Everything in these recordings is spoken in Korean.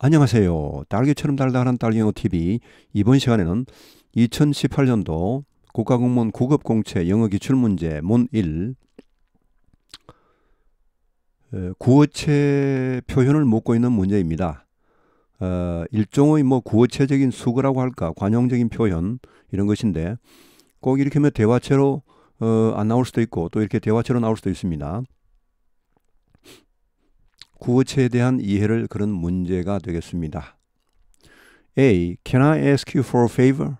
안녕하세요. 딸기처럼 달달한 딸기영어 TV 이번 시간에는 2018년도 국가공무원 구급공채 영어 기출문제 문 1 구어체 표현을 묻고 있는 문제입니다. 어, 일종의 뭐 구어체적인 수거라고 할까 관용적인 표현 이런 것인데 꼭 이렇게 하면 대화체로 어, 안 나올 수도 있고 또 이렇게 대화체로 나올 수도 있습니다. 구어체에 대한 이해를 그런 문제가 되겠습니다. A. Can I ask you for a favor?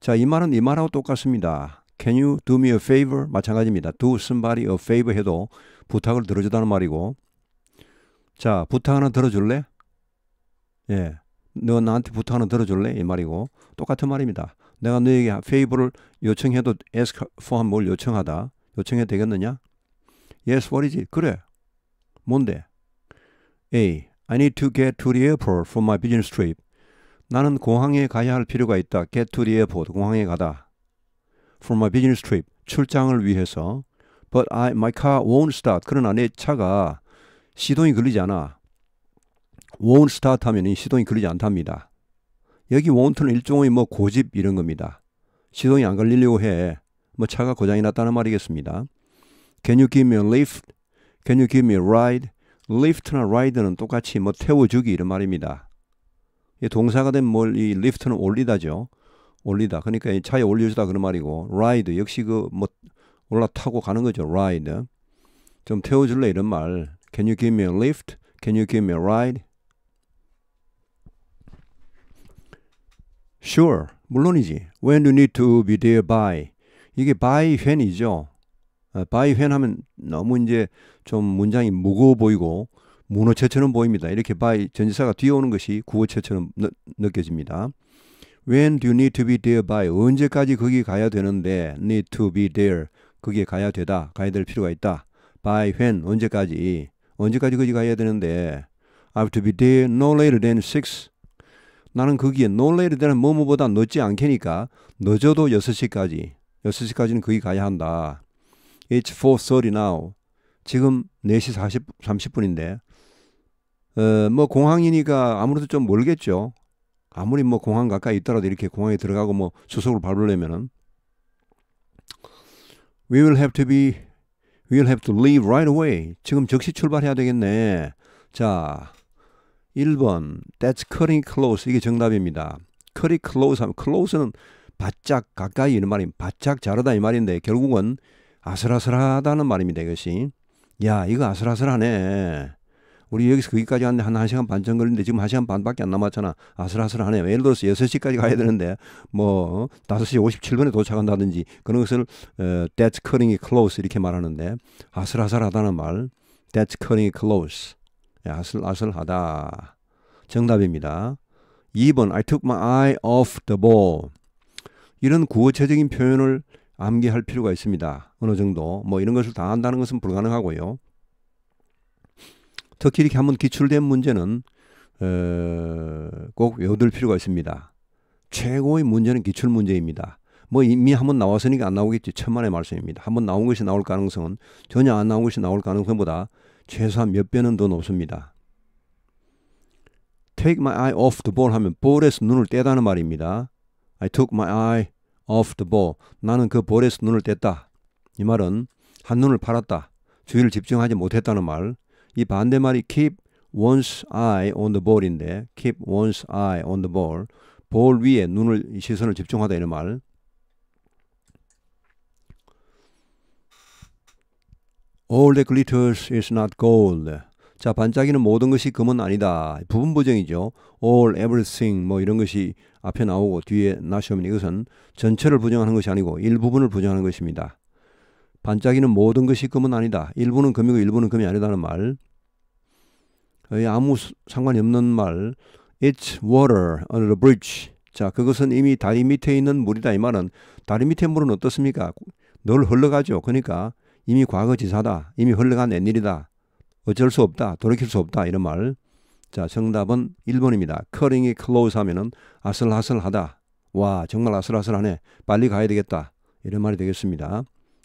자, 이 말은 이 말하고 똑같습니다. Can you do me a favor? 마찬가지입니다. Do somebody a favor 해도 부탁을 들어주다는 말이고 자, 부탁 하나 들어줄래? 예, 너 나한테 부탁 하나 들어줄래? 이 말이고 똑같은 말입니다. 내가 너에게 favor를 요청해도 ask for 뭘 요청하다. 요청해도 되겠느냐? Yes, what is it? 그래. 뭔데? A. I need to get to the airport for my business trip. 나는 공항에 가야 할 필요가 있다. Get to the airport. 공항에 가다. For my business trip. 출장을 위해서. But I, my car won't start. 그러나 내 차가 시동이 걸리지 않아. won't start 하면 시동이 걸리지 않답니다. 여기 won't는 일종의 뭐 고집 이런 겁니다. 시동이 안 걸리려고 해. 뭐 차가 고장이 났다는 말이겠습니다. Can you give me a lift? Can you give me a ride? lift나 ride는 똑같이 뭐 태워주기 이런 말입니다. 동사가 된뭘이 lift는 올리다죠. 올리다. 그러니까 이 차에 올려주다 그런 말이고 ride 역시 그 뭐 올라타고 가는 거죠. ride. 좀 태워줄래 이런 말. Can you give me a lift? Can you give me a ride? Sure. 물론이지. When you need to be there by. 이게 by when이죠. 어, 바이웬 하면 너무 이제 좀 문장이 무거워 보이고 문어체처럼 보입니다. 이렇게 바이 전지사가 뒤어 오는 것이 구어체처럼 느, 느껴집니다. When do you need to be there by? 언제까지 거기 가야 되는데 need to be there. 거기에 가야 되다. 가야 될 필요가 있다. By when? 언제까지? 언제까지 거기 가야 되는데 I have to be there no later than 6. 나는 거기에 no later than 뭐뭐보다 늦지 않게니까 늦어도 6시까지. 6시까지는 거기 가야 한다. It's 4.30 now. 지금 4시 40, 30분인데 어, 뭐 공항이니까 아무래도 좀 멀겠죠. 아무리 뭐 공항 가까이 있더라도 이렇게 공항에 들어가고 뭐수속을 밟으려면은 We will have to be we'll have to leave right away. 지금 즉시 출발해야 되겠네. 자, 1번 that's cutting close 이게 정답입니다. cutting close 하면 close는 바짝 가까이 이는말이 바짝 자르다 이 말인데 결국은 아슬아슬하다는 말입니다. 이것이. 야, 이거 아슬아슬하네. 우리 여기서 거기까지 왔는데 한 1시간 반 정도 걸리는데 지금 1시간 반밖에 안 남았잖아. 아슬아슬하네. 예를 들어서 6시까지 가야 되는데 뭐 5시 57분에 도착한다든지 그런 것을 어, that's cutting it close 이렇게 말하는데 아슬아슬하다는 말 that's cutting it close 아슬아슬하다. 정답입니다. 2번 I took my eye off the ball 이런 구어체적인 표현을 암기할 필요가 있습니다. 어느 정도 뭐 이런 것을 다 한다는 것은 불가능하고요. 특히 이렇게 한번 기출된 문제는 어, 꼭 외워둘 필요가 있습니다. 최고의 문제는 기출 문제입니다. 뭐 이미 한번 나왔으니까 안 나오겠지 천만의 말씀입니다. 한번 나온 것이 나올 가능성은 전혀 안 나온 것이 나올 가능성보다 최소한 몇 배는 더 높습니다. Take my eye off the ball 하면 볼에서 눈을 떼다는 말입니다. I took my eye of the ball. 나는 그 볼에서 눈을 뗐다. 이 말은 한눈을 팔았다. 주의를 집중하지 못했다는 말. 이 반대말이 keep one's eye on the ball인데 keep one's eye on the ball. 볼 위에 눈을 시선을 집중하다 이런 말. All that glitters is not gold. 자, 반짝이는 모든 것이 금은 아니다. 부분 부정이죠. all, everything 뭐 이런 것이 앞에 나오고 뒤에 나시오면 이것은 전체를 부정하는 것이 아니고 일부분을 부정하는 것입니다. 반짝이는 모든 것이 금은 아니다. 일부는 금이고 일부는 금이 아니다는 말. 아무 상관이 없는 말. It's water under the bridge. 자, 그것은 이미 다리 밑에 있는 물이다. 이 말은 다리 밑에 물은 어떻습니까? 늘 흘러가죠. 그러니까 이미 과거 지사다. 이미 흘러간 옛일이다. 어쩔 수 없다. 돌이킬 수 없다. 이런 말. 자, 정답은 1번입니다. 커링이 클로즈 하면은 아슬아슬하다. 와, 정말 아슬아슬하네. 빨리 가야 되겠다. 이런 말이 되겠습니다.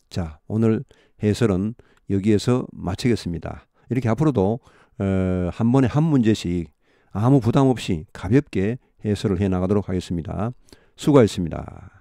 자, 오늘 해설은 여기에서 마치겠습니다. 이렇게 앞으로도 어, 한 번에 한 문제씩 아무 부담 없이 가볍게 해설을 해 나가도록 하겠습니다. 수고하셨습니다.